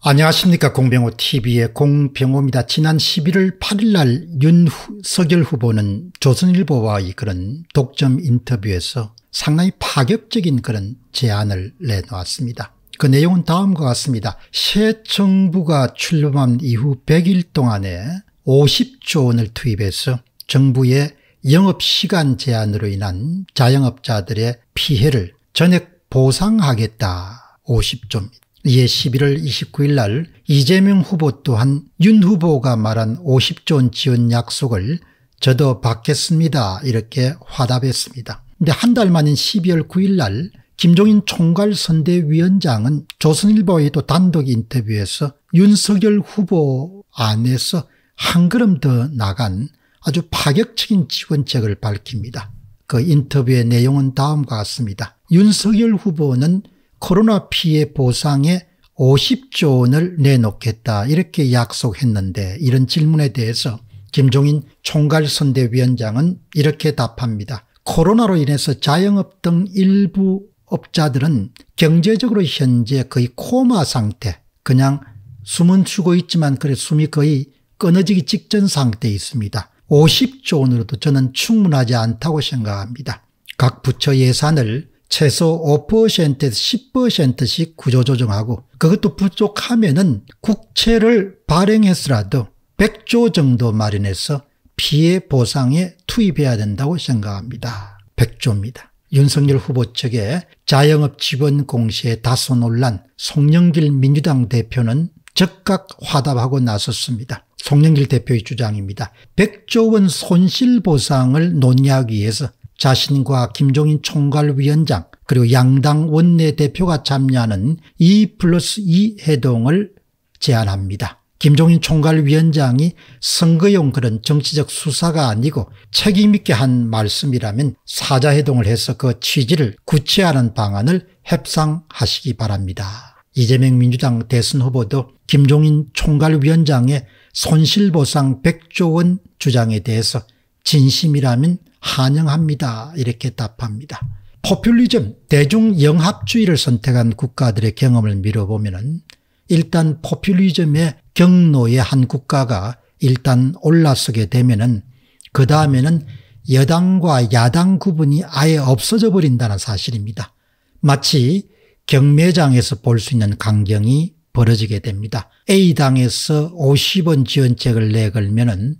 안녕하십니까 공병호TV의 공병호입니다. 지난 11월 8일날 윤석열 후보는 조선일보와의 그런 독점 인터뷰에서 상당히 파격적인 그런 제안을 내놓았습니다. 그 내용은 다음과 같습니다. 새 정부가 출범한 이후 100일 동안에 50조 원을 투입해서 정부의 영업시간 제한으로 인한 자영업자들의 피해를 전액 보상하겠다 50조입니다. 이에 11월 29일 날 이재명 후보 또한 윤 후보가 말한 50조 원 지원 약속을 저도 받겠습니다 이렇게 화답했습니다. 근데 한 달 만인 12월 9일 날 김종인 총괄선대위원장은 조선일보에 도 단독 인터뷰에서 윤석열 후보 안에서 한 걸음 더 나간 아주 파격적인 지원책을 밝힙니다. 그 인터뷰의 내용은 다음과 같습니다. 윤석열 후보는 코로나 피해 보상에 50조 원을 내놓겠다 이렇게 약속했는데 이런 질문에 대해서 김종인 총괄선대위원장은 이렇게 답합니다. 코로나로 인해서 자영업 등 일부 업자들은 경제적으로 현재 거의 코마 상태 그냥 숨은 쉬고 있지만 그래 숨이 거의 끊어지기 직전 상태에 있습니다. 50조 원으로도 저는 충분하지 않다고 생각합니다. 각 부처 예산을 최소 5%에서 10%씩 구조조정하고 그것도 부족하면은 국채를 발행했으라도 100조 정도 마련해서 피해 보상에 투입해야 된다고 생각합니다. 100조입니다. 윤석열 후보 측의 자영업 직원 공시에 다소 논란 송영길 민주당 대표는 즉각 화답하고 나섰습니다. 송영길 대표의 주장입니다. 100조 원 손실보상을 논의하기 위해서 자신과 김종인 총괄위원장 그리고 양당 원내대표가 참여하는 2 e 플러스 2 e 해동을 제안합니다. 김종인 총괄위원장이 선거용 그런 정치적 수사가 아니고 책임있게 한 말씀이라면 사자해동을 해서 그 취지를 구체하는 화 방안을 협상하시기 바랍니다. 이재명 민주당 대선 후보도 김종인 총괄위원장의 손실보상 100조 원 주장에 대해서 진심이라면 환영합니다. 이렇게 답합니다. 포퓰리즘, 대중영합주의를 선택한 국가들의 경험을 미뤄보면 일단 포퓰리즘의 경로의 한 국가가 일단 올라서게 되면그 다음에는 여당과 야당 구분이 아예 없어져 버린다는 사실입니다. 마치 경매장에서 볼 수 있는 강경이 벌어지게 됩니다. A당에서 50원 지원책을 내걸면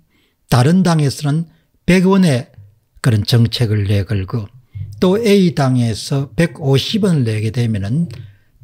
다른 당에서는 100원에 그런 정책을 내걸고 또 A당에서 150원을 내게 되면은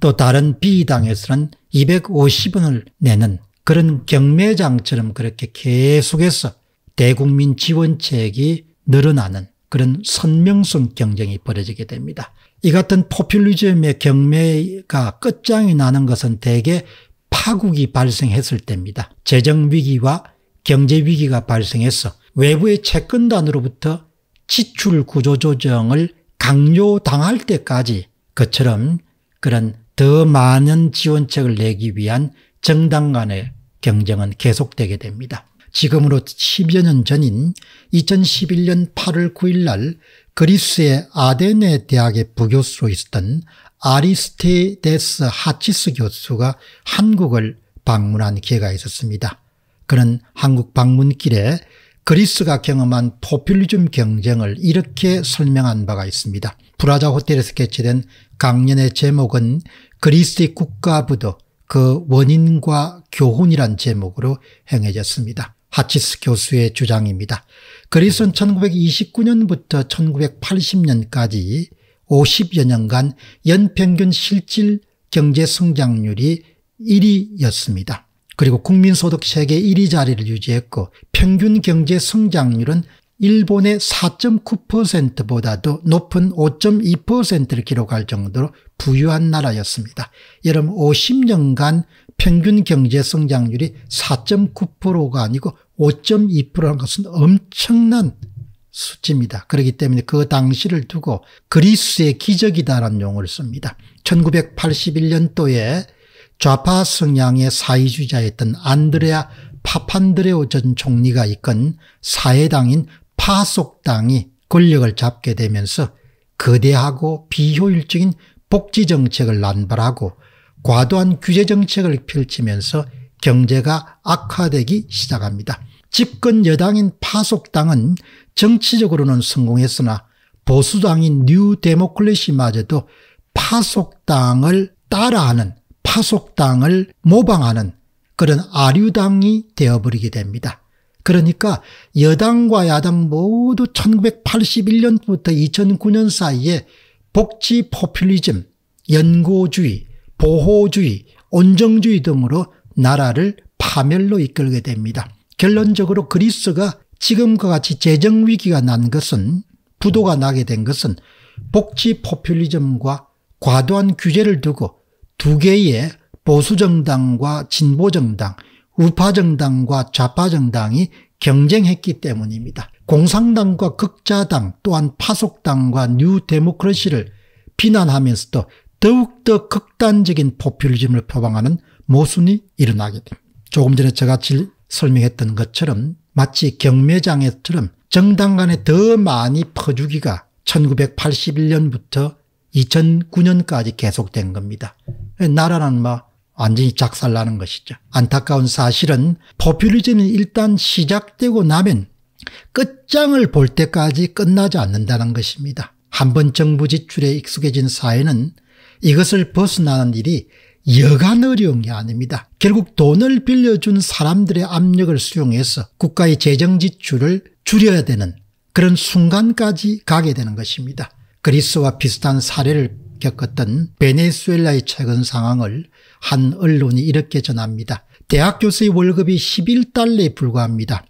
또 다른 B당에서는 250원을 내는 그런 경매장처럼 그렇게 계속해서 대국민 지원책이 늘어나는 그런 선명성 경쟁이 벌어지게 됩니다. 이 같은 포퓰리즘의 경매가 끝장이 나는 것은 대개 파국이 발생했을 때입니다. 재정위기와 경제위기가 발생해서 외부의 채권단으로부터 지출 구조 조정을 강요당할 때까지 그처럼 그런 더 많은 지원책을 내기 위한 정당 간의 경쟁은 계속되게 됩니다. 지금으로 10여 년 전인 2011년 8월 9일 날 그리스의 아데네 대학의 부교수로 있었던 아리스테데스 하치스 교수가 한국을 방문한 기회가 있었습니다. 그는 한국 방문길에 그리스가 경험한 포퓰리즘 경쟁을 이렇게 설명한 바가 있습니다. 브라자 호텔에서 개최된 강연의 제목은 그리스의 국가부도 그 원인과 교훈이란 제목으로 행해졌습니다. 하치스 교수의 주장입니다. 그리스는 1929년부터 1980년까지 50여 년간 연평균 실질 경제 성장률이 1위였습니다. 그리고 국민소득 세계 1위 자리를 유지했고 평균 경제 성장률은 일본의 4.9%보다도 높은 5.2%를 기록할 정도로 부유한 나라였습니다. 여름 50년간 평균 경제 성장률이 4.9%가 아니고 5.2%라는 것은 엄청난 수치입니다. 그렇기 때문에 그 당시를 두고 그리스의 기적이다라는 용어를 씁니다. 1981년도에 좌파 성향의 사회주의자였던 안드레아 파판드레오 전 총리가 이끈 사회당인 파속당이 권력을 잡게 되면서 거대하고 비효율적인 복지 정책을 난발하고 과도한 규제 정책을 펼치면서 경제가 악화되기 시작합니다. 집권 여당인 파속당은 정치적으로는 성공했으나 보수당인 뉴 데모클래시마저도 파속당을 따라하는 파속당을 모방하는 그런 아류당이 되어버리게 됩니다. 그러니까 여당과 야당 모두 1981년부터 2009년 사이에 복지 포퓰리즘, 연고주의, 보호주의, 온정주의 등으로 나라를 파멸로 이끌게 됩니다. 결론적으로 그리스가 지금과 같이 재정위기가 난 것은 부도가 나게 된 것은 복지 포퓰리즘과 과도한 규제를 두고 두 개의 보수정당과 진보정당, 우파정당과 좌파정당이 경쟁했기 때문입니다. 공산당과 극자당 또한 파속당과 뉴 데모크러시를 비난하면서도 더욱더 극단적인 포퓰리즘을 표방하는 모순이 일어나게 됩니다. 조금 전에 제가 설명했던 것처럼 마치 경매장에처럼 정당 간에 더 많이 퍼주기가 1981년부터 2009년까지 계속된 겁니다. 나라는 막 완전히 작살나는 것이죠. 안타까운 사실은 포퓰리즘이 일단 시작되고 나면 끝장을 볼 때까지 끝나지 않는다는 것입니다. 한번 정부 지출에 익숙해진 사회는 이것을 벗어나는 일이 여간 어려운 게 아닙니다. 결국 돈을 빌려준 사람들의 압력을 수용해서 국가의 재정 지출을 줄여야 되는 그런 순간까지 가게 되는 것입니다. 그리스와 비슷한 사례를 겪었던 베네수엘라의 최근 상황을 한 언론이 이렇게 전합니다. 대학 교수의 월급이 11달러에 불과합니다.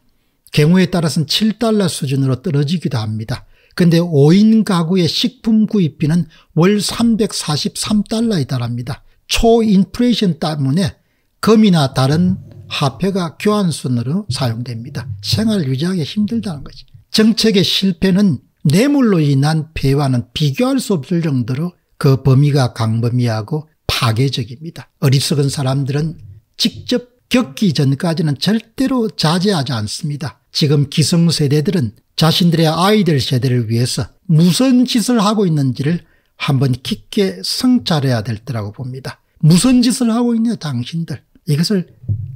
경우에 따라서는 7달러 수준으로 떨어지기도 합니다. 근데 5인 가구의 식품 구입비는 월 343달러에 달합니다. 초인플레이션 때문에 금이나 다른 화폐가 교환순으로 사용됩니다. 생활 유지하기 힘들다는 거지. 정책의 실패는 뇌물로 인한 폐와는 비교할 수 없을 정도로 그 범위가 광범위하고 파괴적입니다. 어리석은 사람들은 직접 겪기 전까지는 절대로 자제하지 않습니다. 지금 기성세대들은 자신들의 아이들 세대를 위해서 무슨 짓을 하고 있는지를 한번 깊게 성찰해야 될 때라고 봅니다. 무슨 짓을 하고 있냐 당신들. 이것을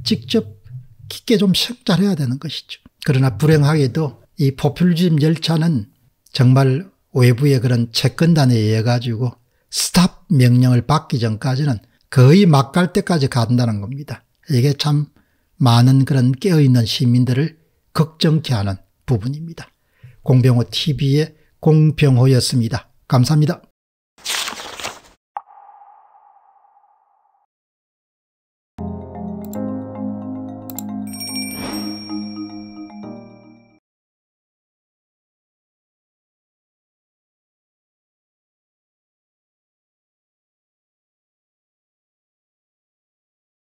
직접 깊게 좀 성찰해야 되는 것이죠. 그러나 불행하게도 이 포퓰리즘 열차는 정말 외부의 그런 채권단에 의해 가지고 스탑 명령을 받기 전까지는 거의 막 갈 때까지 간다는 겁니다. 이게 참 많은 그런 깨어있는 시민들을 걱정케 하는 부분입니다. 공병호 TV의 공병호였습니다. 감사합니다.